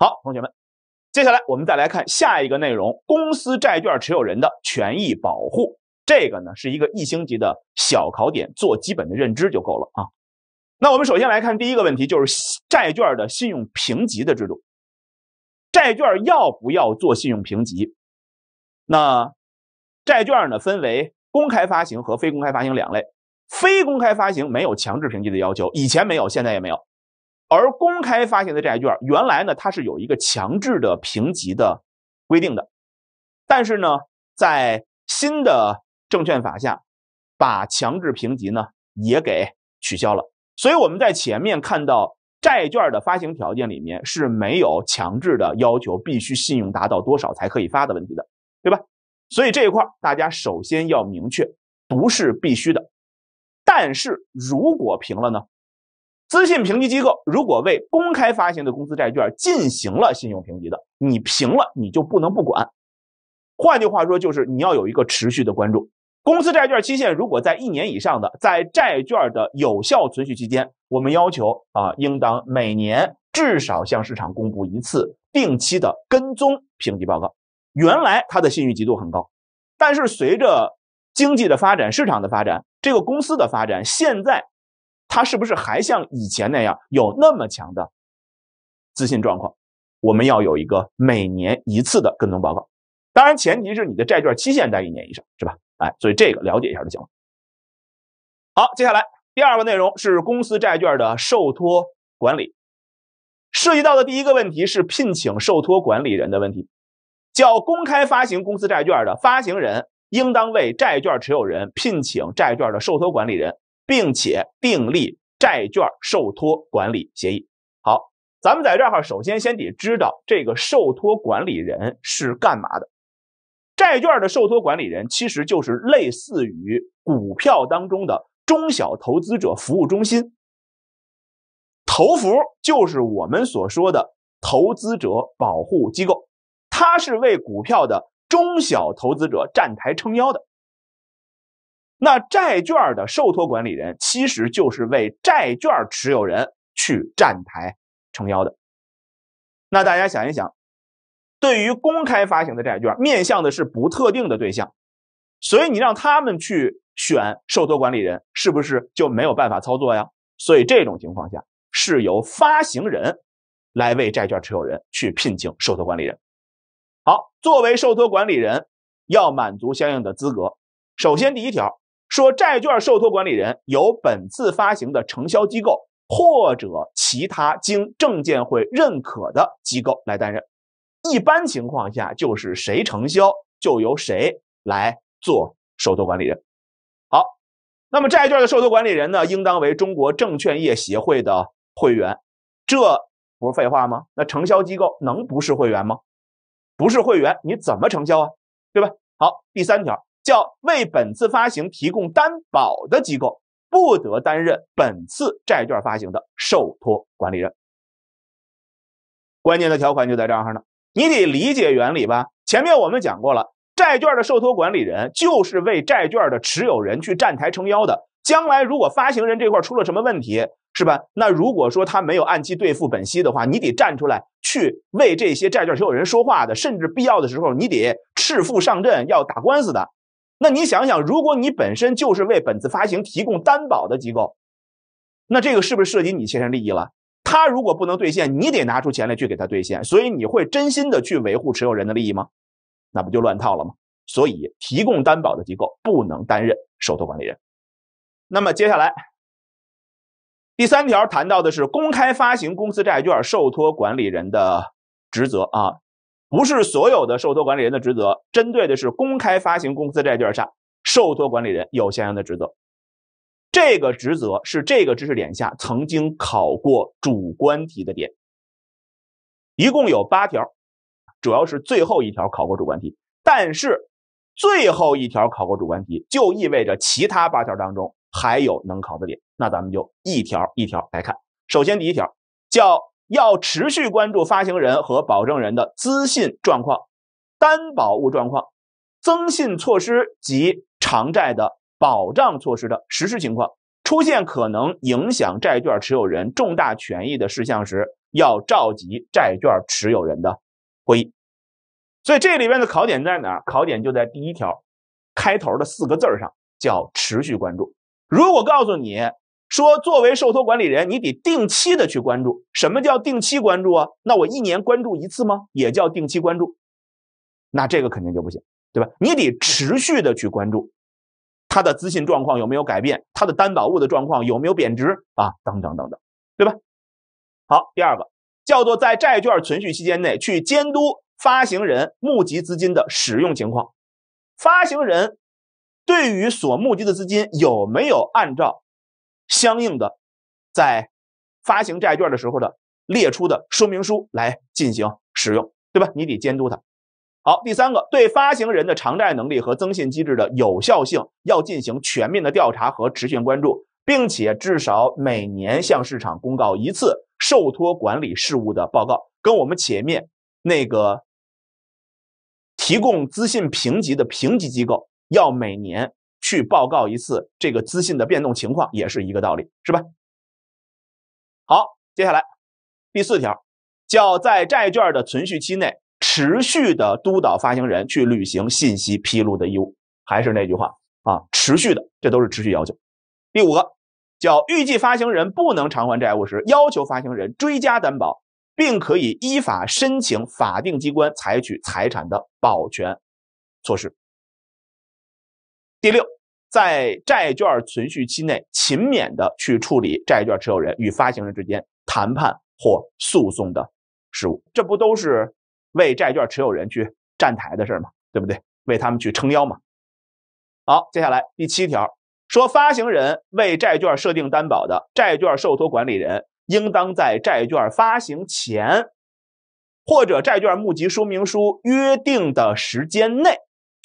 好，同学们，接下来我们再来看下一个内容：公司债券持有人的权益保护。这个呢是一个一星级的小考点，做基本的认知就够了啊。那我们首先来看第一个问题，就是债券的信用评级的制度。债券要不要做信用评级？那债券呢分为公开发行和非公开发行两类。非公开发行没有强制评级的要求，以前没有，现在也没有。而公开发行的债券，原来呢它是有一个强制的评级的规定的，但是呢，在新的证券法下，把强制评级呢也给取消了。所以我们在前面看到债券的发行条件里面是没有强制的要求，必须信用达到多少才可以发的问题的，对吧？所以这一块大家首先要明确，不是必须的。但是如果评了呢？资信评级机构如果为公开发行的公司债券进行了信用评级的，你评了你就不能不管。换句话说，就是你要有一个持续的关注。公司债券期限如果在一年以上的，在债券的有效存续期间，我们要求啊，应当每年至少向市场公布一次定期的跟踪评级报告。原来它的信誉级度很高，但是随着经济的发展、市场的发展、这个公司的发展，现在。他是不是还像以前那样有那么强的自信状况？我们要有一个每年一次的跟踪报告，当然前提是你的债券期限在一年以上，是吧？哎，所以这个了解一下就行了。好，接下来第二个内容是公司债券的受托管理，涉及到的第一个问题是聘请受托管理人的问题，叫公开发行公司债券的发行人应当为债券持有人聘请债券的受托管理人。并且订立债券受托管理协议。好，咱们在这哈，首先先得知道这个受托管理人是干嘛的。债券的受托管理人其实就是类似于股票当中的中小投资者服务中心，投服就是我们所说的投资者保护机构，它是为股票的中小投资者站台撑腰的。那债券的受托管理人其实就是为债券持有人去站台撑腰的。那大家想一想，对于公开发行的债券，面向的是不特定的对象，所以你让他们去选受托管理人，是不是就没有办法操作呀？所以这种情况下，是由发行人来为债券持有人去聘请受托管理人。好，作为受托管理人，要满足相应的资格。首先，第一条。说债券受托管理人由本次发行的承销机构或者其他经证监会认可的机构来担任，一般情况下就是谁承销就由谁来做受托管理人。好，那么债券的受托管理人呢，应当为中国证券业协会的会员，这不是废话吗？那承销机构能不是会员吗？不是会员你怎么承销啊？对吧？好，第三条。叫为本次发行提供担保的机构不得担任本次债券发行的受托管理人。关键的条款就在这儿呢，你得理解原理吧？前面我们讲过了，债券的受托管理人就是为债券的持有人去站台撑腰的。将来如果发行人这块出了什么问题，是吧？那如果说他没有按期兑付本息的话，你得站出来去为这些债券持有人说话的，甚至必要的时候你得赤膊上阵要打官司的。那你想想，如果你本身就是为本次发行提供担保的机构，那这个是不是涉及你切身利益了？他如果不能兑现，你得拿出钱来去给他兑现，所以你会真心的去维护持有人的利益吗？那不就乱套了吗？所以，提供担保的机构不能担任受托管理人。那么，接下来第三条谈到的是公开发行公司债券受托管理人的职责啊。不是所有的受托管理人的职责，针对的是公开发行公司债券上，受托管理人有相应的职责。这个职责是这个知识点下曾经考过主观题的点，一共有八条，主要是最后一条考过主观题。但是最后一条考过主观题，就意味着其他八条当中还有能考的点。那咱们就一条一条来看。首先第一条叫。要持续关注发行人和保证人的资信状况、担保物状况、增信措施及偿债的保障措施的实施情况。出现可能影响债券持有人重大权益的事项时，要召集债券持有人的会议。所以这里边的考点在哪？考点就在第一条开头的四个字上，叫持续关注。如果告诉你。说，作为受托管理人，你得定期的去关注。什么叫定期关注啊？那我一年关注一次吗？也叫定期关注。那这个肯定就不行，对吧？你得持续的去关注，他的资信状况有没有改变，他的担保物的状况有没有贬值啊？等等等等，对吧？好，第二个叫做在债券存续期间内去监督发行人募集资金的使用情况。发行人对于所募集的资金有没有按照？相应的，在发行债券的时候的列出的说明书来进行使用，对吧？你得监督它。好，第三个，对发行人的偿债能力和增信机制的有效性要进行全面的调查和持续关注，并且至少每年向市场公告一次受托管理事务的报告。跟我们前面那个提供资信评级的评级机构要每年。去报告一次这个资信的变动情况也是一个道理，是吧？好，接下来第四条叫在债券的存续期内持续的督导发行人去履行信息披露的义务，还是那句话啊，持续的，这都是持续要求。第五个叫预计发行人不能偿还债务时，要求发行人追加担保，并可以依法申请法定机关采取财产的保全措施。第六。在债券存续期内，勤勉的去处理债券持有人与发行人之间谈判或诉讼的事务，这不都是为债券持有人去站台的事吗？对不对？为他们去撑腰嘛？好，接下来第七条说，发行人为债券设定担保的债券受托管理人，应当在债券发行前或者债券募集说明书约定的时间内。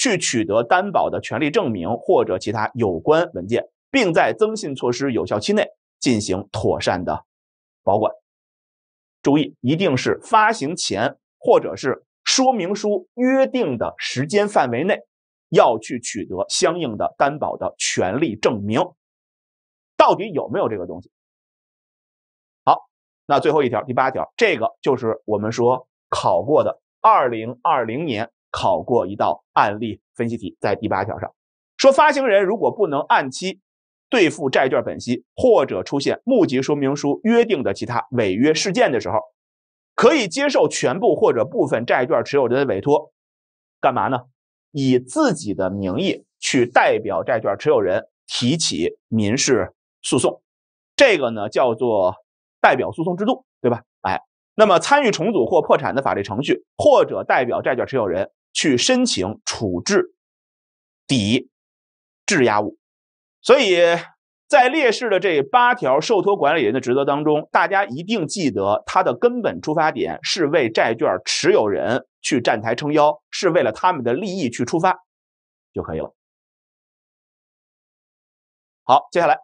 去取得担保的权利证明或者其他有关文件，并在增信措施有效期内进行妥善的保管。注意，一定是发行前或者是说明书约定的时间范围内，要去取得相应的担保的权利证明，到底有没有这个东西？好，那最后一条，第八条，这个就是我们说考过的二零二零年。考过一道案例分析题，在第八条上说，发行人如果不能按期兑付债券本息，或者出现募集说明书约定的其他违约事件的时候，可以接受全部或者部分债券持有人的委托，干嘛呢？以自己的名义去代表债券持有人提起民事诉讼，这个呢叫做代表诉讼制度，对吧？哎，那么参与重组或破产的法律程序，或者代表债券持有人。去申请处置抵质押物，所以在列示的这八条受托管理人的职责当中，大家一定记得，它的根本出发点是为债券持有人去站台撑腰，是为了他们的利益去出发就可以了。好，接下来。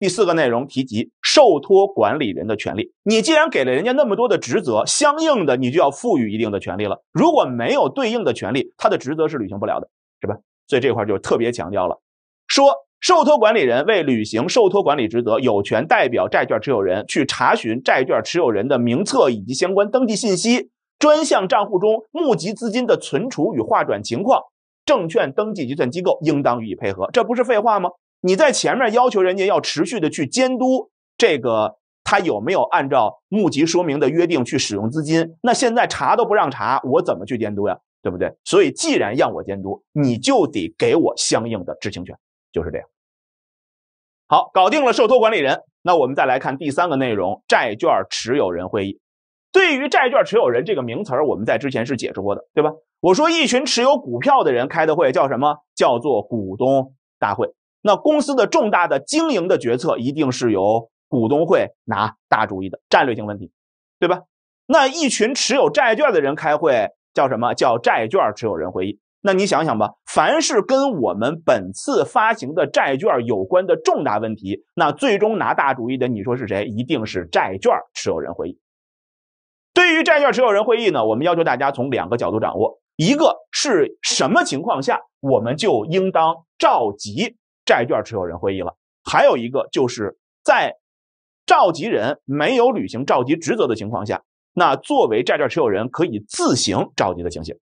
第四个内容提及受托管理人的权利。你既然给了人家那么多的职责，相应的你就要赋予一定的权利了。如果没有对应的权利，他的职责是履行不了的，是吧？所以这块就特别强调了，说受托管理人为履行受托管理职责，有权代表债券持有人去查询债券持有人的名册以及相关登记信息、专项账户中募集资金的存储与划转情况，证券登记结算机构应当予以配合。这不是废话吗？你在前面要求人家要持续的去监督这个他有没有按照募集说明的约定去使用资金，那现在查都不让查，我怎么去监督呀？对不对？所以既然让我监督，你就得给我相应的知情权，就是这样。好，搞定了受托管理人，那我们再来看第三个内容：债券持有人会议。对于债券持有人这个名词儿，我们在之前是解释过的，对吧？我说一群持有股票的人开的会叫什么？叫做股东大会。那公司的重大的经营的决策一定是由股东会拿大主意的，战略性问题，对吧？那一群持有债券的人开会叫什么？叫债券持有人会议。那你想想吧，凡是跟我们本次发行的债券有关的重大问题，那最终拿大主意的，你说是谁？一定是债券持有人会议。对于债券持有人会议呢，我们要求大家从两个角度掌握：一个是什么情况下我们就应当召集？债券持有人会议了，还有一个就是在召集人没有履行召集职责的情况下，那作为债券持有人可以自行召集的情形。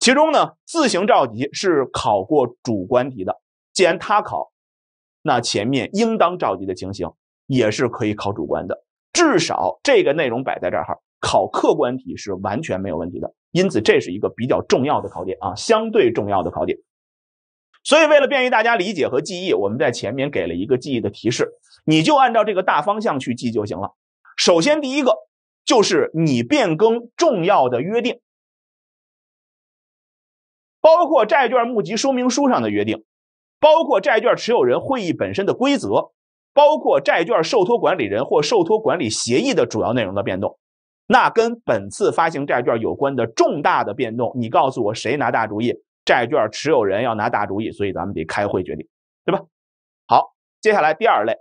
其中呢，自行召集是考过主观题的。既然他考，那前面应当召集的情形也是可以考主观的。至少这个内容摆在这儿，考客观题是完全没有问题的。因此，这是一个比较重要的考点啊，相对重要的考点。所以，为了便于大家理解和记忆，我们在前面给了一个记忆的提示，你就按照这个大方向去记就行了。首先，第一个就是你变更重要的约定，包括债券募集说明书上的约定，包括债券持有人会议本身的规则，包括债券受托管理人或受托管理协议的主要内容的变动，那跟本次发行债券有关的重大的变动，你告诉我谁拿大主意？债券持有人要拿大主意，所以咱们得开会决定，对吧？好，接下来第二类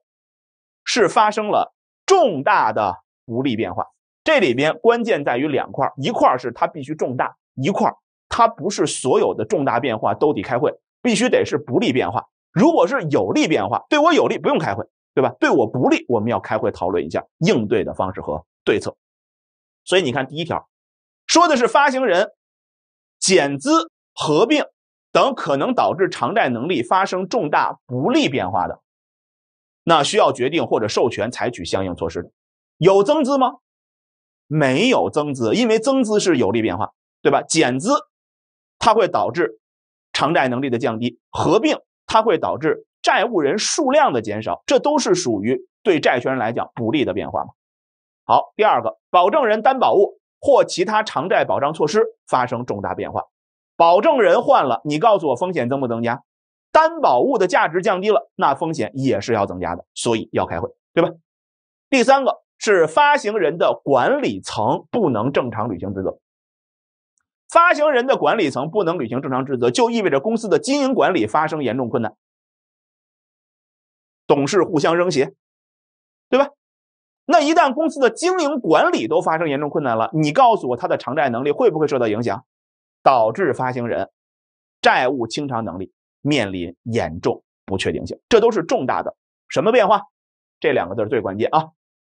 是发生了重大的不利变化，这里边关键在于两块，一块是它必须重大，一块它不是所有的重大变化都得开会，必须得是不利变化。如果是有利变化，对我有利不用开会，对吧？对我不利，我们要开会讨论一下应对的方式和对策。所以你看第一条说的是发行人减资。合并等可能导致偿债能力发生重大不利变化的，那需要决定或者授权采取相应措施的。有增资吗？没有增资，因为增资是有利变化，对吧？减资它会导致偿债能力的降低，合并它会导致债务人数量的减少，这都是属于对债权人来讲不利的变化嘛。好，第二个，保证人、担保物或其他偿债保障措施发生重大变化。保证人换了，你告诉我风险增不增加？担保物的价值降低了，那风险也是要增加的，所以要开会，对吧？第三个是发行人的管理层不能正常履行职责，发行人的管理层不能履行正常职责，就意味着公司的经营管理发生严重困难，董事互相扔鞋，对吧？那一旦公司的经营管理都发生严重困难了，你告诉我他的偿债能力会不会受到影响？导致发行人债务清偿能力面临严重不确定性，这都是重大的什么变化？这两个字最关键啊，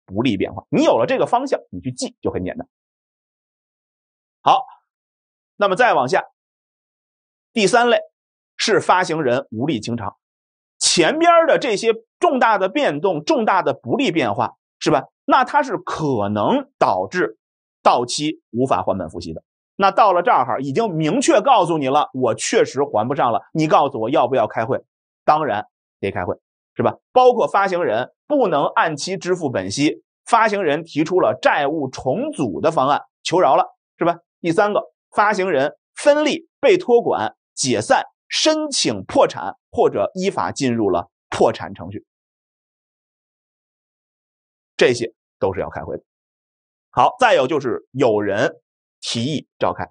不利变化。你有了这个方向，你去记就很简单。好，那么再往下，第三类是发行人无力清偿。前边的这些重大的变动、重大的不利变化是吧？那它是可能导致到期无法还本付息的。那到了这儿哈，已经明确告诉你了，我确实还不上了。你告诉我要不要开会？当然得开会，是吧？包括发行人不能按期支付本息，发行人提出了债务重组的方案，求饶了，是吧？第三个，发行人分立、被托管、解散、申请破产或者依法进入了破产程序，这些都是要开会的。好，再有就是有人。提议召开，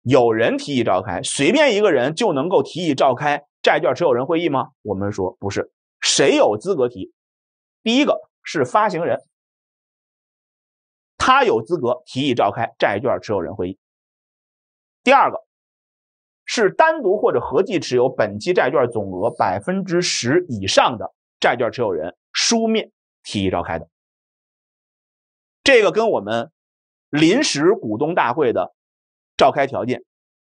有人提议召开，随便一个人就能够提议召开债券持有人会议吗？我们说不是，谁有资格提？第一个是发行人，他有资格提议召开债券持有人会议。第二个是单独或者合计持有本期债券总额百分之十以上的债券持有人书面提议召开的，这个跟我们。临时股东大会的召开条件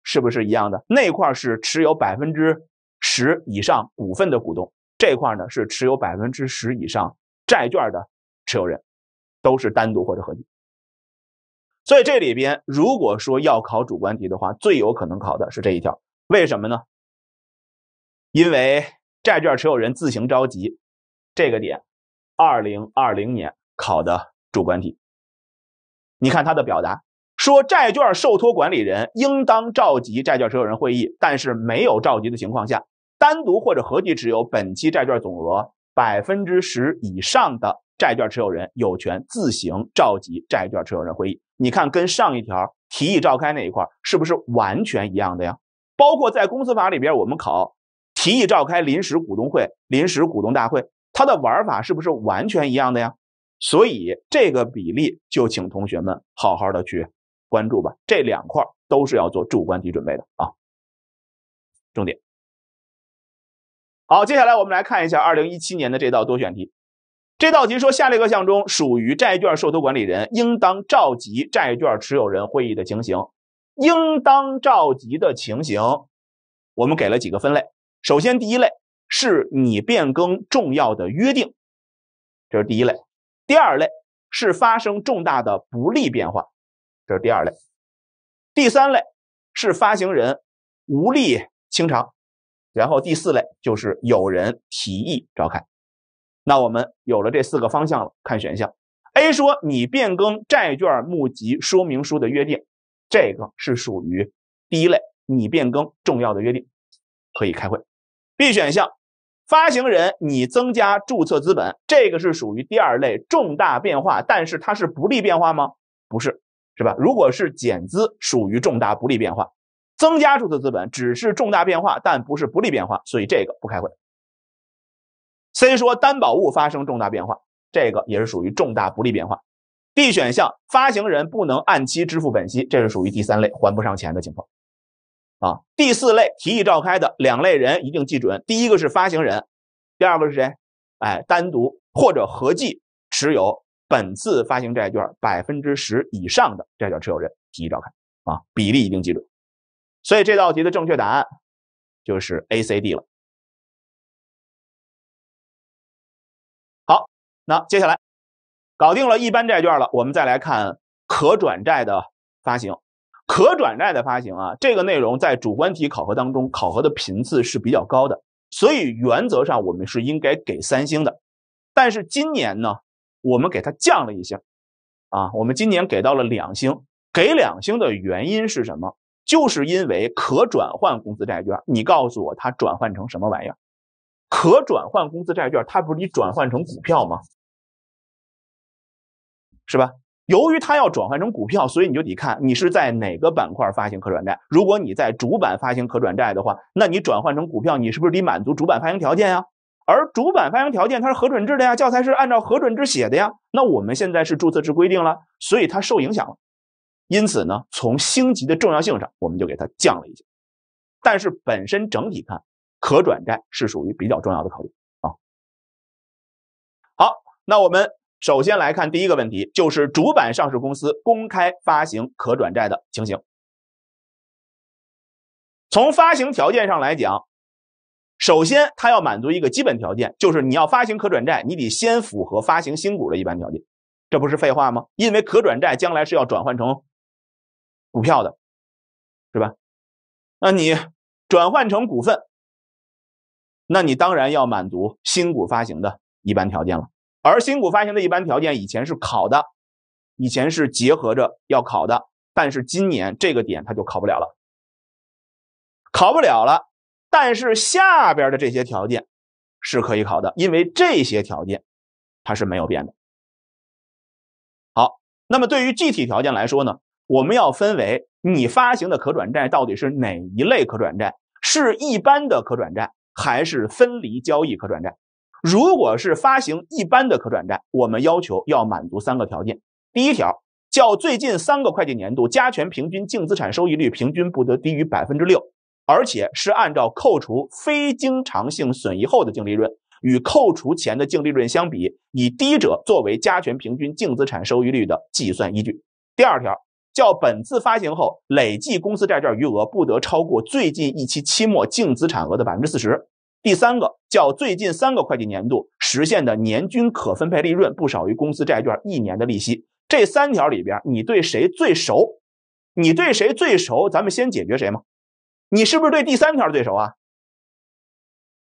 是不是一样的？那块是持有百分之十以上股份的股东，这块呢是持有百分之十以上债券的持有人，都是单独或者合计。所以这里边如果说要考主观题的话，最有可能考的是这一条，为什么呢？因为债券持有人自行召集这个点，二零二零年考的主观题。你看他的表达，说债券受托管理人应当召集债券持有人会议，但是没有召集的情况下，单独或者合计持有本期债券总额百分之十以上的债券持有人有权自行召集债券持有人会议。你看跟上一条提议召开那一块是不是完全一样的呀？包括在公司法里边，我们考提议召开临时股东会、临时股东大会，它的玩法是不是完全一样的呀？所以这个比例就请同学们好好的去关注吧，这两块都是要做主观题准备的啊，重点。好，接下来我们来看一下二零一七年的这道多选题。这道题说下列各项中属于债券受托管理人应当召集债券持有人会议的情形，应当召集的情形，我们给了几个分类。首先第一类是你变更重要的约定，这是第一类。第二类是发生重大的不利变化，这是第二类。第三类是发行人无力清偿，然后第四类就是有人提议召开。那我们有了这四个方向了，看选项。A 说你变更债券募集说明书的约定，这个是属于第一类，你变更重要的约定，可以开会。B 选项。发行人你增加注册资本，这个是属于第二类重大变化，但是它是不利变化吗？不是，是吧？如果是减资，属于重大不利变化；增加注册资本只是重大变化，但不是不利变化，所以这个不开会。C 说担保物发生重大变化，这个也是属于重大不利变化。D 选项发行人不能按期支付本息，这是属于第三类还不上钱的情况。啊，第四类提议召开的两类人一定记准，第一个是发行人，第二个是谁？哎，单独或者合计持有本次发行债券百分之十以上的债券持有人提议召开啊，比例一定记准。所以这道题的正确答案就是 A、C、D 了。好，那接下来搞定了一般债券了，我们再来看可转债的发行。可转债的发行啊，这个内容在主观题考核当中考核的频次是比较高的，所以原则上我们是应该给三星的，但是今年呢，我们给它降了一下，啊，我们今年给到了两星。给两星的原因是什么？就是因为可转换公司债券，你告诉我它转换成什么玩意儿？可转换公司债券它不是你转换成股票吗？是吧？由于它要转换成股票，所以你就得看你是在哪个板块发行可转债。如果你在主板发行可转债的话，那你转换成股票，你是不是得满足主板发行条件呀？而主板发行条件它是核准制的呀，教材是按照核准制写的呀。那我们现在是注册制规定了，所以它受影响了。因此呢，从星级的重要性上，我们就给它降了一些。但是本身整体看，可转债是属于比较重要的考虑啊。好，那我们。首先来看第一个问题，就是主板上市公司公开发行可转债的情形。从发行条件上来讲，首先它要满足一个基本条件，就是你要发行可转债，你得先符合发行新股的一般条件，这不是废话吗？因为可转债将来是要转换成股票的，是吧？那你转换成股份，那你当然要满足新股发行的一般条件了。而新股发行的一般条件以前是考的，以前是结合着要考的，但是今年这个点它就考不了了，考不了了。但是下边的这些条件是可以考的，因为这些条件它是没有变的。好，那么对于具体条件来说呢，我们要分为你发行的可转债到底是哪一类可转债，是一般的可转债还是分离交易可转债？如果是发行一般的可转债，我们要求要满足三个条件。第一条，较最近三个会计年度加权平均净资产收益率平均不得低于百分之六，而且是按照扣除非经常性损益后的净利润与扣除前的净利润相比，以低者作为加权平均净资产收益率的计算依据。第二条，较本次发行后累计公司债券余额不得超过最近一期期末净资产额的百分之四十。第三个叫最近三个会计年度实现的年均可分配利润不少于公司债券一年的利息，这三条里边你对谁最熟？你对谁最熟？咱们先解决谁吗？你是不是对第三条最熟啊？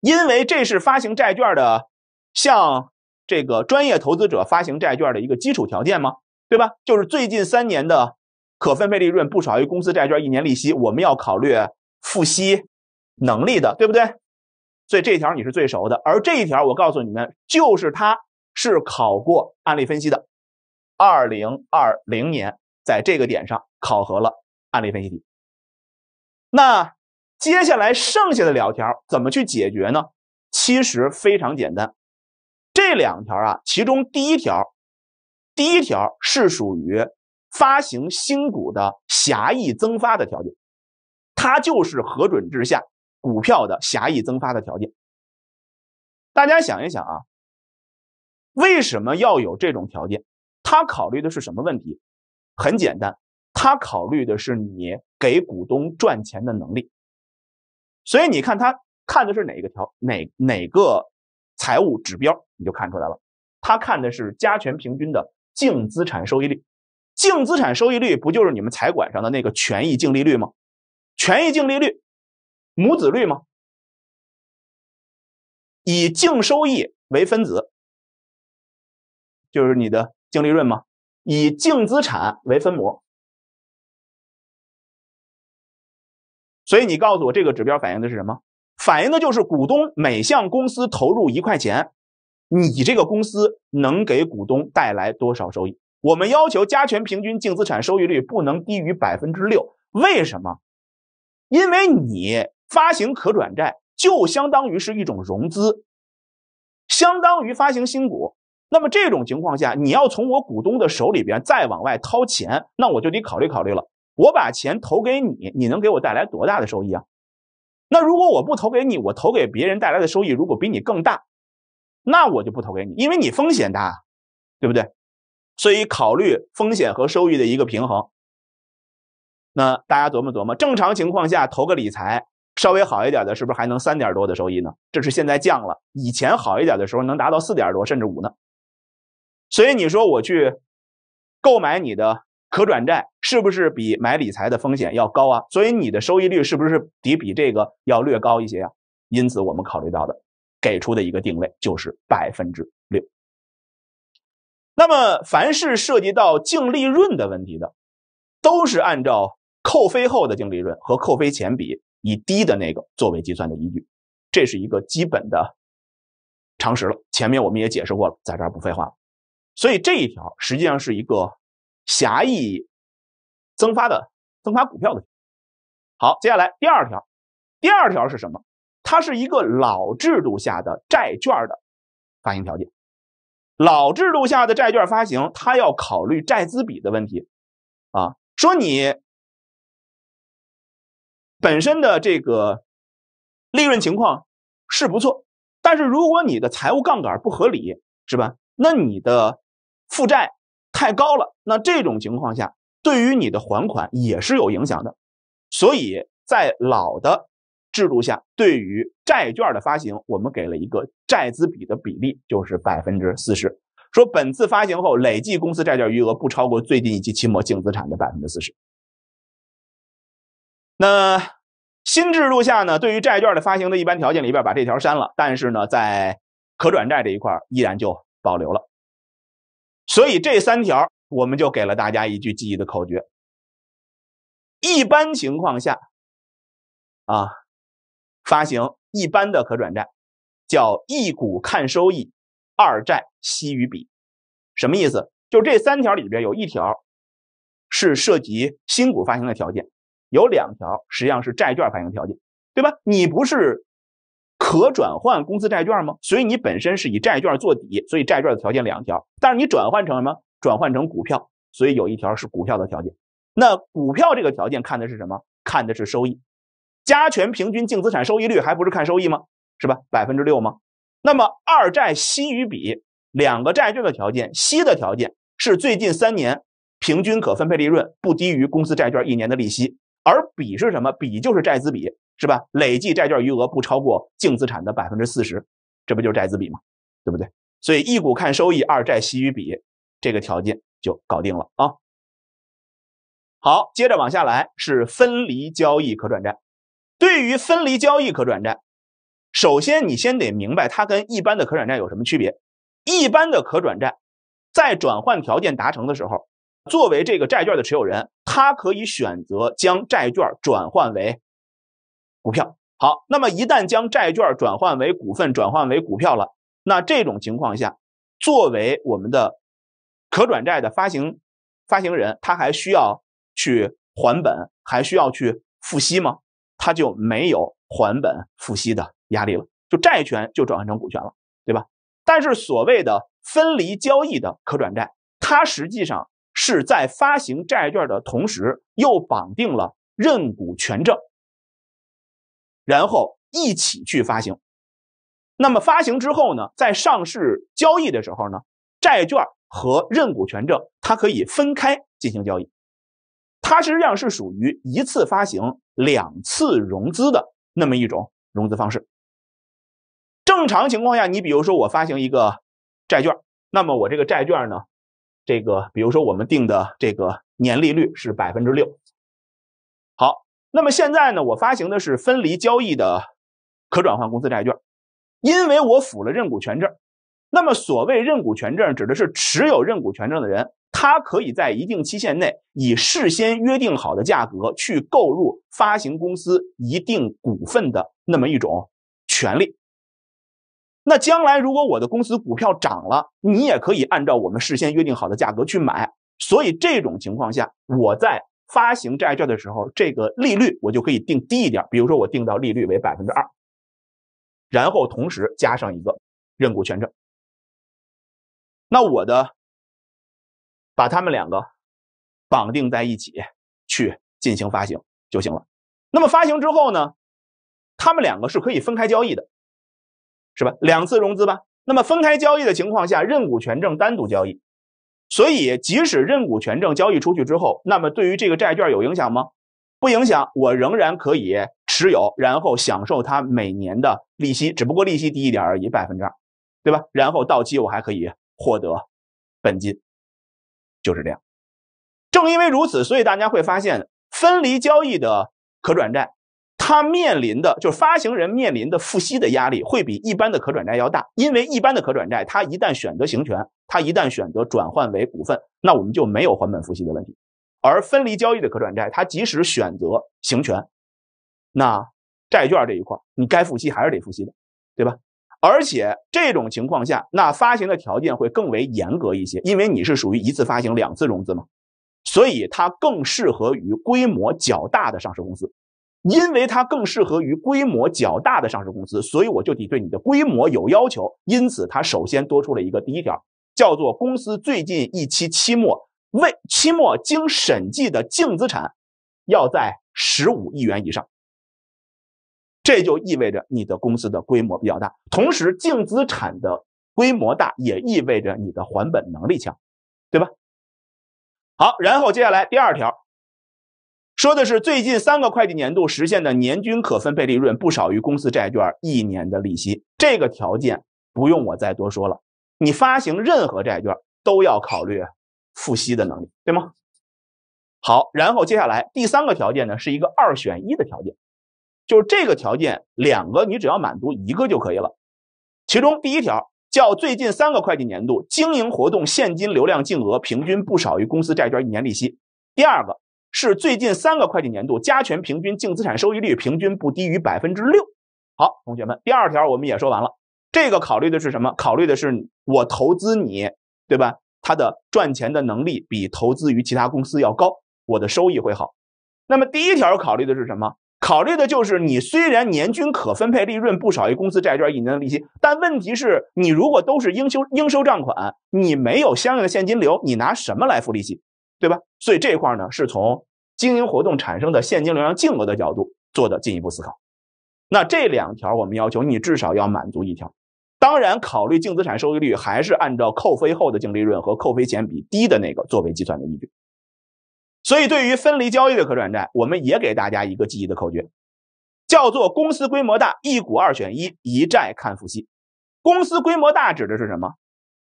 因为这是发行债券的向这个专业投资者发行债券的一个基础条件吗？对吧？就是最近三年的可分配利润不少于公司债券一年利息，我们要考虑付息能力的，对不对？所以这一条你是最熟的，而这一条我告诉你们，就是它，是考过案例分析的。二零二零年在这个点上考核了案例分析题。那接下来剩下的两条怎么去解决呢？其实非常简单，这两条啊，其中第一条，第一条是属于发行新股的狭义增发的条件，它就是核准制下。股票的狭义增发的条件，大家想一想啊，为什么要有这种条件？他考虑的是什么问题？很简单，他考虑的是你给股东赚钱的能力。所以你看他看的是哪一个条哪哪个财务指标，你就看出来了。他看的是加权平均的净资产收益率，净资产收益率不就是你们财管上的那个权益净利率吗？权益净利率。母子率吗？以净收益为分子，就是你的净利润吗？以净资产为分母，所以你告诉我这个指标反映的是什么？反映的就是股东每向公司投入一块钱，你这个公司能给股东带来多少收益？我们要求加权平均净资产收益率不能低于百分之六，为什么？因为你。发行可转债就相当于是一种融资，相当于发行新股。那么这种情况下，你要从我股东的手里边再往外掏钱，那我就得考虑考虑了。我把钱投给你，你能给我带来多大的收益啊？那如果我不投给你，我投给别人带来的收益如果比你更大，那我就不投给你，因为你风险大，对不对？所以考虑风险和收益的一个平衡。那大家琢磨琢磨，正常情况下投个理财。稍微好一点的，是不是还能三点多的收益呢？这是现在降了，以前好一点的时候能达到四点多甚至五呢。所以你说我去购买你的可转债，是不是比买理财的风险要高啊？所以你的收益率是不是比比这个要略高一些啊？因此我们考虑到的给出的一个定位就是百分之六。那么凡是涉及到净利润的问题的，都是按照扣非后的净利润和扣非前比。以低的那个作为计算的依据，这是一个基本的常识了。前面我们也解释过了，在这儿不废话了。所以这一条实际上是一个狭义增发的增发股票的。好，接下来第二条，第二条是什么？它是一个老制度下的债券的发行条件。老制度下的债券发行，它要考虑债资比的问题啊。说你。本身的这个利润情况是不错，但是如果你的财务杠杆不合理，是吧？那你的负债太高了，那这种情况下对于你的还款也是有影响的。所以，在老的制度下，对于债券的发行，我们给了一个债资比的比例，就是百分之四十。说本次发行后累计公司债券余额不超过最近一期期末净资产的百分之四十。那。新制度下呢，对于债券的发行的一般条件里边把这条删了，但是呢，在可转债这一块依然就保留了。所以这三条我们就给了大家一句记忆的口诀：一般情况下，啊，发行一般的可转债叫“一股看收益，二债息与比”。什么意思？就这三条里边有一条是涉及新股发行的条件。有两条，实际上是债券发行条件，对吧？你不是可转换公司债券吗？所以你本身是以债券做底，所以债券的条件两条。但是你转换成什么？转换成股票，所以有一条是股票的条件。那股票这个条件看的是什么？看的是收益，加权平均净资产收益率还不是看收益吗？是吧？百分之六吗？那么二债息与比两个债券的条件，息的条件是最近三年平均可分配利润不低于公司债券一年的利息。而比是什么？比就是债资比，是吧？累计债券余额不超过净资产的百分之四十，这不就是债资比吗？对不对？所以一股看收益，二债息于比，这个条件就搞定了啊。好，接着往下来是分离交易可转债。对于分离交易可转债，首先你先得明白它跟一般的可转债有什么区别。一般的可转债，在转换条件达成的时候。作为这个债券的持有人，他可以选择将债券转换为股票。好，那么一旦将债券转换为股份、转换为股票了，那这种情况下，作为我们的可转债的发行发行人，他还需要去还本，还需要去付息吗？他就没有还本付息的压力了，就债权就转换成股权了，对吧？但是所谓的分离交易的可转债，它实际上。是在发行债券的同时，又绑定了认股权证，然后一起去发行。那么发行之后呢，在上市交易的时候呢，债券和认股权证它可以分开进行交易，它实际上是属于一次发行两次融资的那么一种融资方式。正常情况下，你比如说我发行一个债券，那么我这个债券呢？这个，比如说我们定的这个年利率是百分之六。好，那么现在呢，我发行的是分离交易的可转换公司债券，因为我附了认股权证。那么所谓认股权证，指的是持有认股权证的人，他可以在一定期限内，以事先约定好的价格去购入发行公司一定股份的那么一种权利。那将来如果我的公司股票涨了，你也可以按照我们事先约定好的价格去买。所以这种情况下，我在发行债券的时候，这个利率我就可以定低一点，比如说我定到利率为百分之二，然后同时加上一个认股权证。那我的把他们两个绑定在一起去进行发行就行了。那么发行之后呢，他们两个是可以分开交易的。是吧？两次融资吧。那么分开交易的情况下，认股权证单独交易。所以，即使认股权证交易出去之后，那么对于这个债券有影响吗？不影响，我仍然可以持有，然后享受它每年的利息，只不过利息低一点而已，百分之二，对吧？然后到期我还可以获得本金，就是这样。正因为如此，所以大家会发现，分离交易的可转债。它面临的就是发行人面临的付息的压力会比一般的可转债要大，因为一般的可转债，它一旦选择行权，它一旦选择转换为股份，那我们就没有还本付息的问题；而分离交易的可转债，它即使选择行权，那债券这一块你该付息还是得付息的，对吧？而且这种情况下，那发行的条件会更为严格一些，因为你是属于一次发行两次融资嘛，所以它更适合于规模较大的上市公司。因为它更适合于规模较大的上市公司，所以我就得对你的规模有要求。因此，它首先多出了一个第一条，叫做公司最近一期期末未期末经审计的净资产要在十五亿元以上。这就意味着你的公司的规模比较大，同时净资产的规模大也意味着你的还本能力强，对吧？好，然后接下来第二条。说的是最近三个会计年度实现的年均可分配利润不少于公司债券一年的利息，这个条件不用我再多说了。你发行任何债券都要考虑付息的能力，对吗？好，然后接下来第三个条件呢是一个二选一的条件，就是这个条件两个你只要满足一个就可以了。其中第一条叫最近三个会计年度经营活动现金流量净额平均不少于公司债券一年利息。第二个。是最近三个会计年度加权平均净资产收益率平均不低于百分之六。好，同学们，第二条我们也说完了。这个考虑的是什么？考虑的是我投资你，对吧？他的赚钱的能力比投资于其他公司要高，我的收益会好。那么第一条考虑的是什么？考虑的就是你虽然年均可分配利润不少于公司债券一年的利息，但问题是你如果都是应收应收账款，你没有相应的现金流，你拿什么来付利息？对吧？所以这一块呢，是从经营活动产生的现金流量净额的角度做的进一步思考。那这两条我们要求你至少要满足一条。当然，考虑净资产收益率还是按照扣非后的净利润和扣非前比低的那个作为计算的依据。所以，对于分离交易的可转债，我们也给大家一个记忆的口诀，叫做“公司规模大，一股二选一，一债看付息”。公司规模大指的是什么？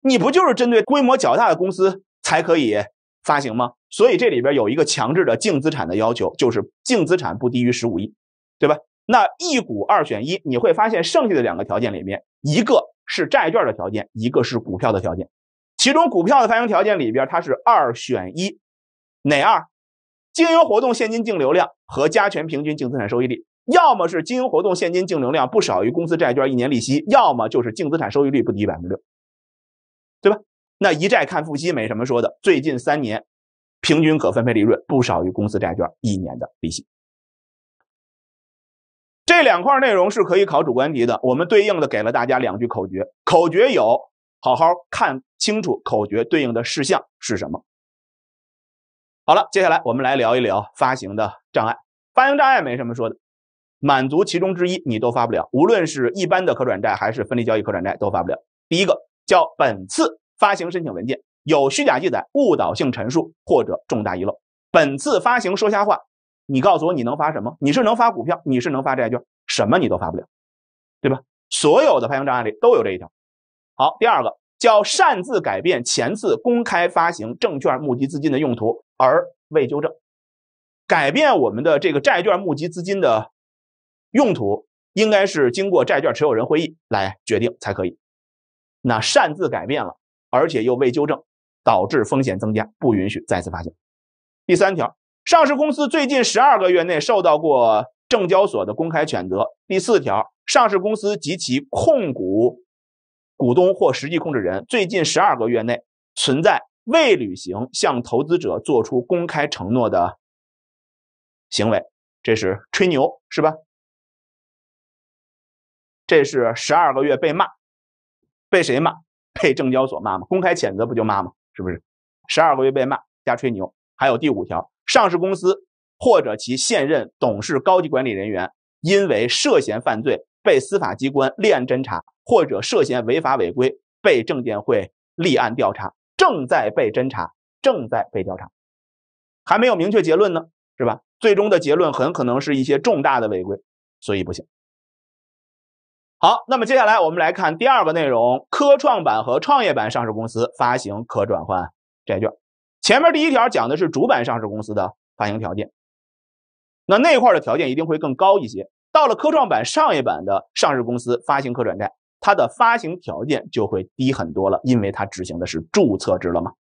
你不就是针对规模较大的公司才可以？发行吗？所以这里边有一个强制的净资产的要求，就是净资产不低于十五亿，对吧？那一股二选一，你会发现剩下的两个条件里面，一个是债券的条件，一个是股票的条件。其中股票的发行条件里边，它是二选一，哪二？经营活动现金净流量和加权平均净资产收益率，要么是经营活动现金净流量不少于公司债券一年利息，要么就是净资产收益率不低于百分之六，对吧？那一债看付息没什么说的，最近三年平均可分配利润不少于公司债券一年的利息。这两块内容是可以考主观题的，我们对应的给了大家两句口诀，口诀有好好看清楚口诀对应的事项是什么。好了，接下来我们来聊一聊发行的障碍，发行障碍没什么说的，满足其中之一你都发不了，无论是一般的可转债还是分离交易可转债都发不了。第一个叫本次。发行申请文件有虚假记载、误导性陈述或者重大遗漏。本次发行说瞎话，你告诉我你能发什么？你是能发股票？你是能发债券？什么你都发不了，对吧？所有的发行障碍里都有这一条。好，第二个叫擅自改变前次公开发行证券募集资金的用途而未纠正。改变我们的这个债券募集资金的用途，应该是经过债券持有人会议来决定才可以。那擅自改变了。而且又未纠正，导致风险增加，不允许再次发行。第三条，上市公司最近十二个月内受到过证交所的公开谴责。第四条，上市公司及其控股股东或实际控制人最近十二个月内存在未履行向投资者做出公开承诺的行为。这是吹牛是吧？这是十二个月被骂，被谁骂？被证交所骂吗？公开谴责不就骂吗？是不是？十二个月被骂加吹牛。还有第五条，上市公司或者其现任董事、高级管理人员，因为涉嫌犯罪被司法机关立案侦查，或者涉嫌违法违规被证监会立案调查，正在被侦查，正在被调查，还没有明确结论呢，是吧？最终的结论很可能是一些重大的违规，所以不行。好，那么接下来我们来看第二个内容：科创板和创业板上市公司发行可转换债券。前面第一条讲的是主板上市公司的发行条件，那那块的条件一定会更高一些。到了科创板、创业板的上市公司发行可转债，它的发行条件就会低很多了，因为它执行的是注册制了嘛。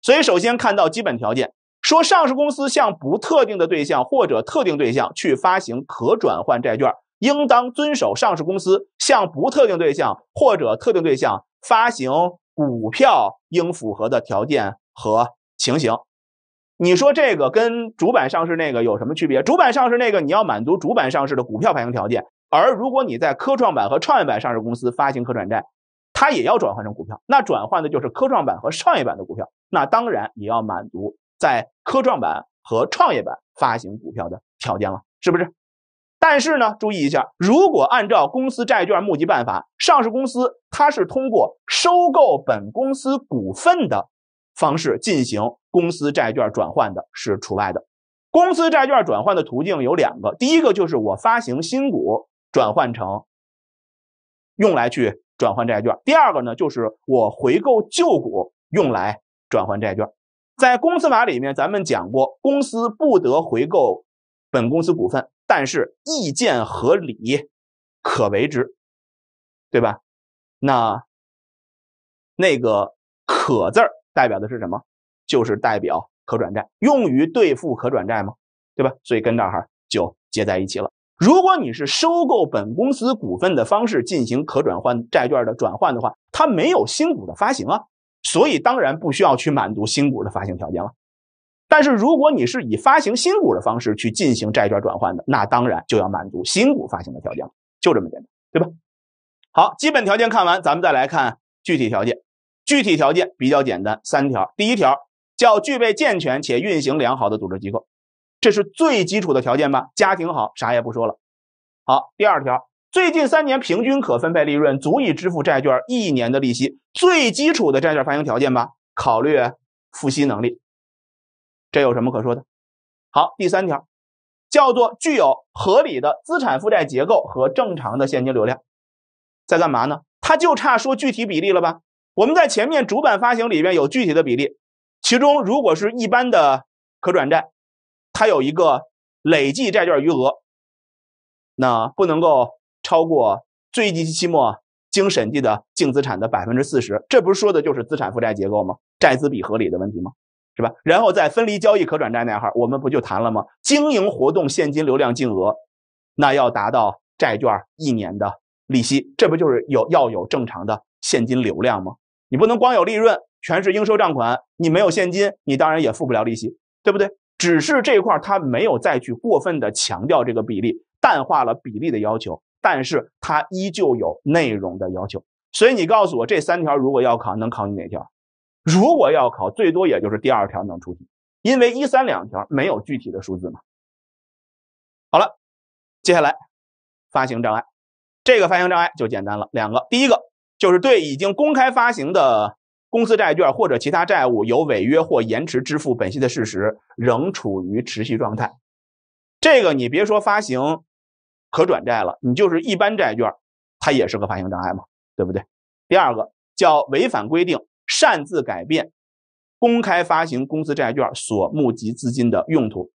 所以首先看到基本条件，说上市公司向不特定的对象或者特定对象去发行可转换债券。应当遵守上市公司向不特定对象或者特定对象发行股票应符合的条件和情形。你说这个跟主板上市那个有什么区别？主板上市那个你要满足主板上市的股票发行条件，而如果你在科创板和创业板上市公司发行可转债，它也要转换成股票，那转换的就是科创板和创业板的股票，那当然也要满足在科创板和创业板发行股票的条件了，是不是？但是呢，注意一下，如果按照公司债券募集办法，上市公司它是通过收购本公司股份的方式进行公司债券转换的，是除外的。公司债券转换的途径有两个，第一个就是我发行新股转换成用来去转换债券；第二个呢，就是我回购旧股用来转换债券。在公司法里面，咱们讲过，公司不得回购本公司股份。但是意见合理，可为之，对吧？那那个“可”字儿代表的是什么？就是代表可转债，用于兑付可转债吗？对吧？所以跟这儿就接在一起了。如果你是收购本公司股份的方式进行可转换债券的转换的话，它没有新股的发行啊，所以当然不需要去满足新股的发行条件了。但是如果你是以发行新股的方式去进行债券转换的，那当然就要满足新股发行的条件，就这么简单，对吧？好，基本条件看完，咱们再来看具体条件。具体条件比较简单，三条。第一条叫具备健全且运行良好的组织机构，这是最基础的条件吧？家庭好，啥也不说了。好，第二条，最近三年平均可分配利润足以支付债券一年的利息，最基础的债券发行条件吧？考虑付息能力。这有什么可说的？好，第三条叫做具有合理的资产负债结构和正常的现金流量，在干嘛呢？它就差说具体比例了吧？我们在前面主板发行里面有具体的比例，其中如果是一般的可转债，它有一个累计债券余额，那不能够超过最近期末经审计的净资产的百分之四十，这不是说的就是资产负债结构吗？债资比合理的问题吗？是吧？然后再分离交易可转债那号儿，我们不就谈了吗？经营活动现金流量净额，那要达到债券一年的利息，这不就是有要有正常的现金流量吗？你不能光有利润，全是应收账款，你没有现金，你当然也付不了利息，对不对？只是这块它他没有再去过分的强调这个比例，淡化了比例的要求，但是它依旧有内容的要求。所以你告诉我，这三条如果要考，能考你哪条？如果要考，最多也就是第二条能出题，因为一三两条没有具体的数字嘛。好了，接下来发行障碍，这个发行障碍就简单了，两个，第一个就是对已经公开发行的公司债券或者其他债务有违约或延迟支付本息的事实仍处于持续状态，这个你别说发行可转债了，你就是一般债券，它也是个发行障碍嘛，对不对？第二个叫违反规定。擅自改变公开发行公司债券所募集资金的用途，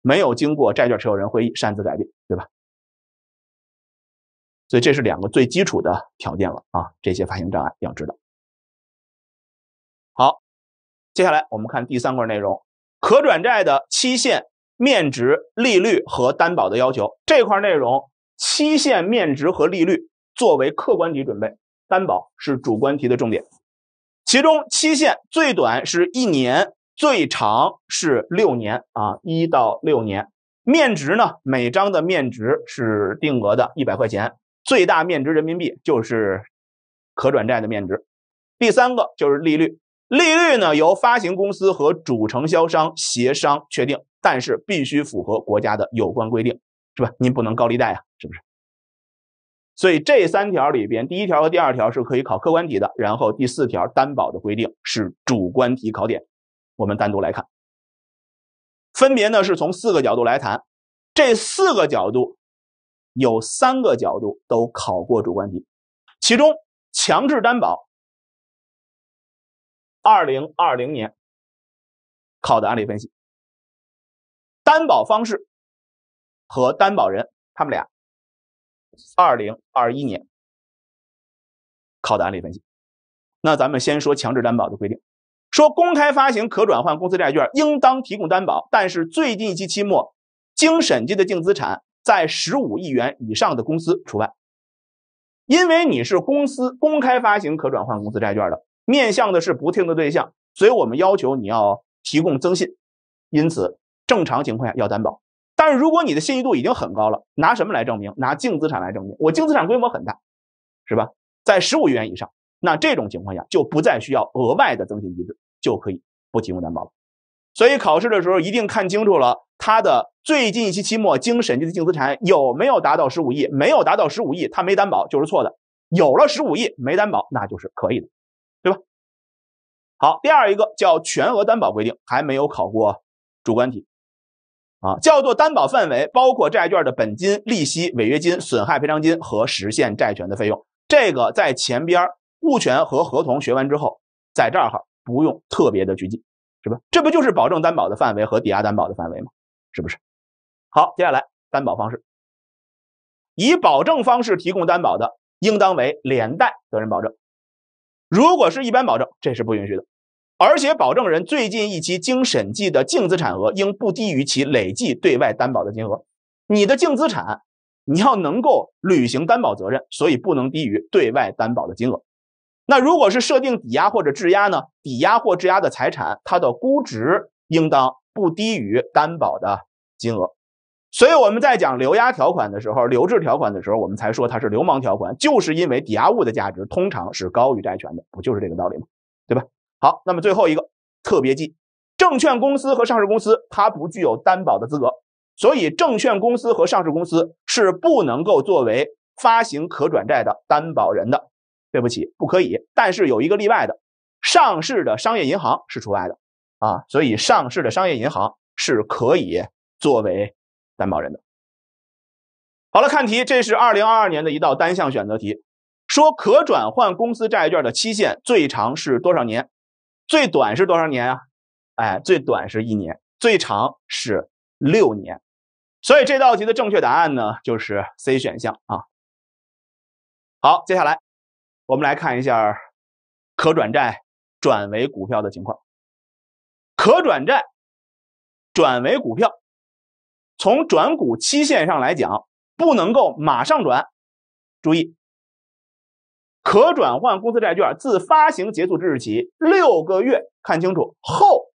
没有经过债券持有人会议擅自改变，对吧？所以这是两个最基础的条件了啊！这些发行障碍要知道。好，接下来我们看第三块内容：可转债的期限、面值、利率和担保的要求。这块内容，期限、面值和利率作为客观题准备，担保是主观题的重点。其中期限最短是一年，最长是六年啊，一到六年。面值呢，每张的面值是定额的100块钱，最大面值人民币就是可转债的面值。第三个就是利率，利率呢由发行公司和主承销商协商确定，但是必须符合国家的有关规定，是吧？您不能高利贷呀，是不是？所以这三条里边，第一条和第二条是可以考客观题的，然后第四条担保的规定是主观题考点，我们单独来看。分别呢是从四个角度来谈，这四个角度有三个角度都考过主观题，其中强制担保，二零二零年考的案例分析，担保方式和担保人他们俩。二零二一年考的案例分析，那咱们先说强制担保的规定。说公开发行可转换公司债券应当提供担保，但是最近一期期末经审计的净资产在十五亿元以上的公司除外。因为你是公司公开发行可转换公司债券的，面向的是不听的对象，所以我们要求你要提供增信，因此正常情况下要担保。但是如果你的信誉度已经很高了，拿什么来证明？拿净资产来证明。我净资产规模很大，是吧？在十五亿元以上，那这种情况下就不再需要额外的增信机制，就可以不提供担保了。所以考试的时候一定看清楚了，他的最近一期期末经审计的净资产有没有达到十五亿？没有达到十五亿，他没担保就是错的。有了十五亿，没担保那就是可以的，对吧？好，第二一个叫全额担保规定，还没有考过主观题。啊，叫做担保范围，包括债券的本金、利息、违约金、损害赔偿金和实现债权的费用。这个在前边物权和合同学完之后，在这儿哈不用特别的拘谨，是吧？这不就是保证担保的范围和抵押担保的范围吗？是不是？好，接下来担保方式，以保证方式提供担保的，应当为连带责任保证，如果是一般保证，这是不允许的。而且，保证人最近一期经审计的净资产额应不低于其累计对外担保的金额。你的净资产你要能够履行担保责任，所以不能低于对外担保的金额。那如果是设定抵押或者质押呢？抵押或质押的财产，它的估值应当不低于担保的金额。所以我们在讲留押条款的时候，留置条款的时候，我们才说它是流氓条款，就是因为抵押物的价值通常是高于债权的，不就是这个道理吗？对吧？好，那么最后一个特别记，证券公司和上市公司它不具有担保的资格，所以证券公司和上市公司是不能够作为发行可转债的担保人的。对不起，不可以。但是有一个例外的，上市的商业银行是除外的啊，所以上市的商业银行是可以作为担保人的。好了，看题，这是二零二二年的一道单项选择题，说可转换公司债券的期限最长是多少年？最短是多少年啊？哎，最短是一年，最长是六年，所以这道题的正确答案呢就是 C 选项啊。好，接下来我们来看一下可转债转为股票的情况。可转债转为股票，从转股期限上来讲，不能够马上转，注意。可转换公司债券自发行结束之日起六个月，看清楚后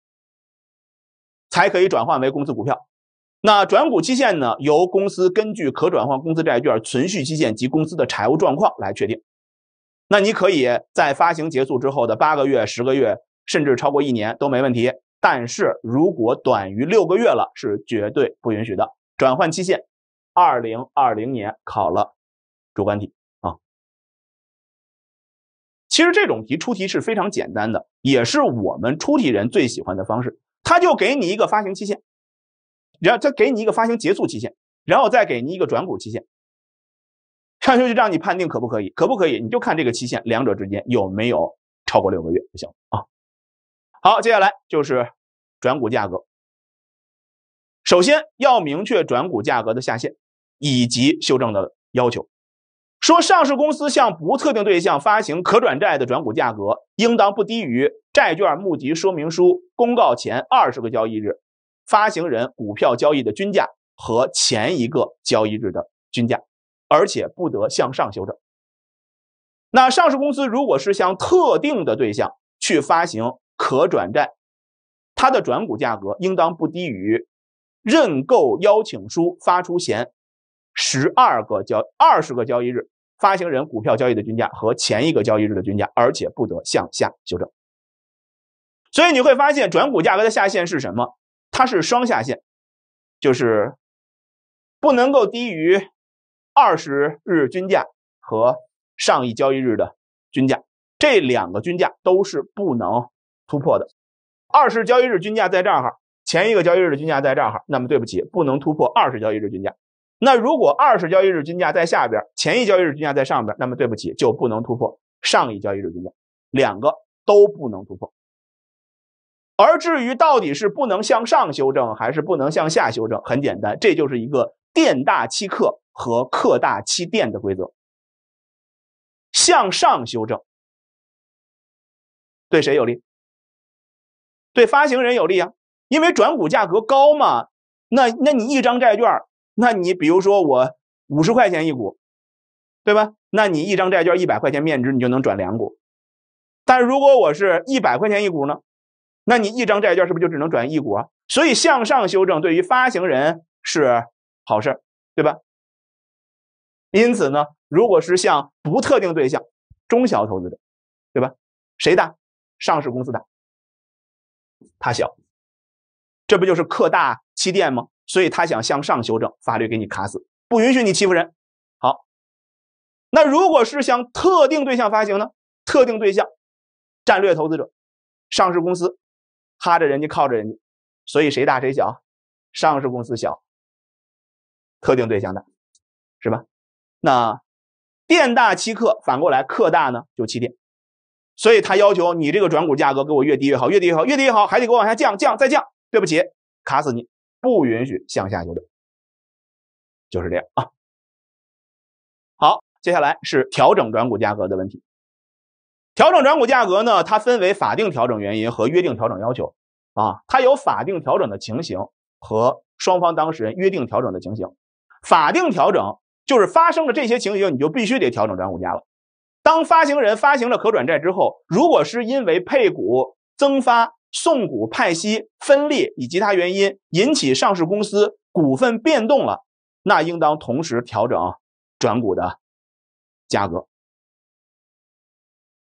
才可以转换为公司股票。那转股期限呢？由公司根据可转换公司债券存续期限及公司的财务状况来确定。那你可以在发行结束之后的八个月、十个月，甚至超过一年都没问题。但是如果短于六个月了，是绝对不允许的。转换期限，二零二零年考了主观题。其实这种题出题是非常简单的，也是我们出题人最喜欢的方式。他就给你一个发行期限，然后他给你一个发行结束期限，然后再给你一个转股期限，上去就让你判定可不可以，可不可以？你就看这个期限两者之间有没有超过六个月就行啊。好，接下来就是转股价格。首先要明确转股价格的下限以及修正的要求。说上市公司向不特定对象发行可转债的转股价格，应当不低于债券募集说明书公告前二十个交易日发行人股票交易的均价和前一个交易日的均价，而且不得向上修正。那上市公司如果是向特定的对象去发行可转债，它的转股价格应当不低于认购邀请书发出前十二个交二十个交易日。发行人股票交易的均价和前一个交易日的均价，而且不得向下修正。所以你会发现转股价格的下限是什么？它是双下限，就是不能够低于二十日均价和上一交易日的均价。这两个均价都是不能突破的。二十交易日均价在这儿哈，前一个交易日的均价在这儿哈，那么对不起，不能突破二十交易日均价。那如果二十交易日均价在下边，前一交易日均价在上边，那么对不起，就不能突破上一交易日均价，两个都不能突破。而至于到底是不能向上修正还是不能向下修正，很简单，这就是一个店大欺客和客大欺店的规则。向上修正对谁有利？对发行人有利啊，因为转股价格高嘛，那那你一张债券。那你比如说我五十块钱一股，对吧？那你一张债券一百块钱面值，你就能转两股。但如果我是一百块钱一股呢？那你一张债券是不是就只能转一股啊？所以向上修正对于发行人是好事，对吧？因此呢，如果是向不特定对象中小投资者，对吧？谁大？上市公司大，他小，这不就是客大欺店吗？所以他想向上修正，法律给你卡死，不允许你欺负人。好，那如果是向特定对象发行呢？特定对象，战略投资者，上市公司，哈着人家，靠着人家，所以谁大谁小？上市公司小，特定对象大，是吧？那店大欺客，反过来客大呢就欺店，所以他要求你这个转股价格给我越低越好，越低越好，越低越好，还得给我往下降，降再降。对不起，卡死你。不允许向下调整，就是这样啊。好，接下来是调整转股价格的问题。调整转股价格呢，它分为法定调整原因和约定调整要求啊。它有法定调整的情形和双方当事人约定调整的情形。法定调整就是发生了这些情形，你就必须得调整转股价了。当发行人发行了可转债之后，如果是因为配股增发。送股、派息、分立以及其他原因引起上市公司股份变动了，那应当同时调整转股的价格。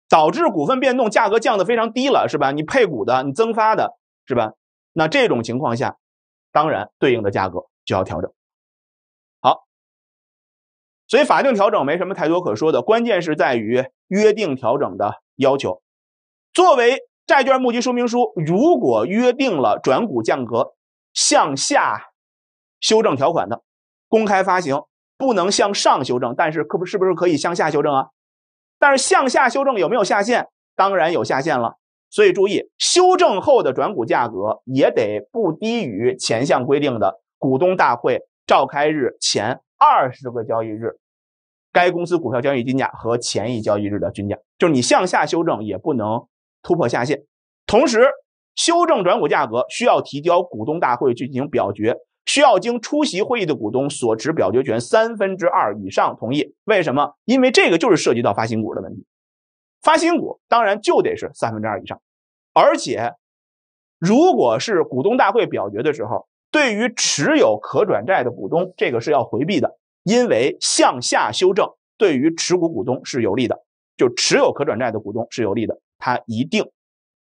导致股份变动，价格降得非常低了，是吧？你配股的，你增发的，是吧？那这种情况下，当然对应的价格就要调整。好，所以法定调整没什么太多可说的，关键是在于约定调整的要求，作为。债券募集说明书如果约定了转股降格向下修正条款的，公开发行不能向上修正，但是可不是不是可以向下修正啊？但是向下修正有没有下限？当然有下限了。所以注意，修正后的转股价格也得不低于前项规定的股东大会召开日前二十个交易日该公司股票交易均价和前一交易日的均价。就是你向下修正也不能。突破下限，同时修正转股价格需要提交股东大会去进行表决，需要经出席会议的股东所持表决权三分之二以上同意。为什么？因为这个就是涉及到发行股的问题。发行股当然就得是三分之二以上，而且如果是股东大会表决的时候，对于持有可转债的股东，这个是要回避的，因为向下修正对于持股股东是有利的，就持有可转债的股东是有利的。他一定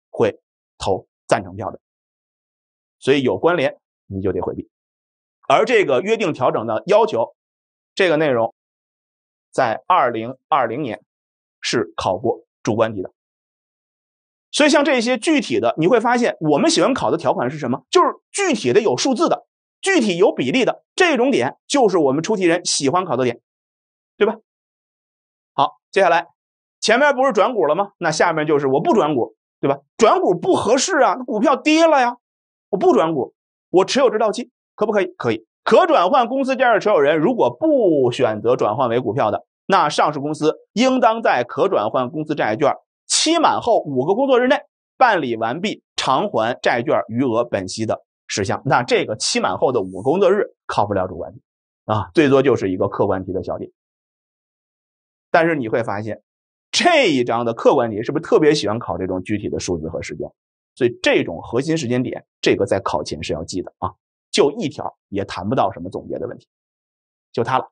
会投赞成票的，所以有关联你就得回避。而这个约定调整的要求这个内容在二零二零年是考过主观题的。所以像这些具体的，你会发现我们喜欢考的条款是什么？就是具体的有数字的、具体有比例的这种点，就是我们出题人喜欢考的点，对吧？好，接下来。前面不是转股了吗？那下面就是我不转股，对吧？转股不合适啊，股票跌了呀，我不转股，我持有这到期可不可以？可以。可转换公司间的持有人如果不选择转换为股票的，那上市公司应当在可转换公司债券期满后五个工作日内办理完毕偿还债券余额本息的事项。那这个期满后的五个工作日考不了主观题啊，最多就是一个客观题的小点。但是你会发现。这一章的客观题是不是特别喜欢考这种具体的数字和时间？所以这种核心时间点，这个在考前是要记的啊。就一条，也谈不到什么总结的问题，就它了。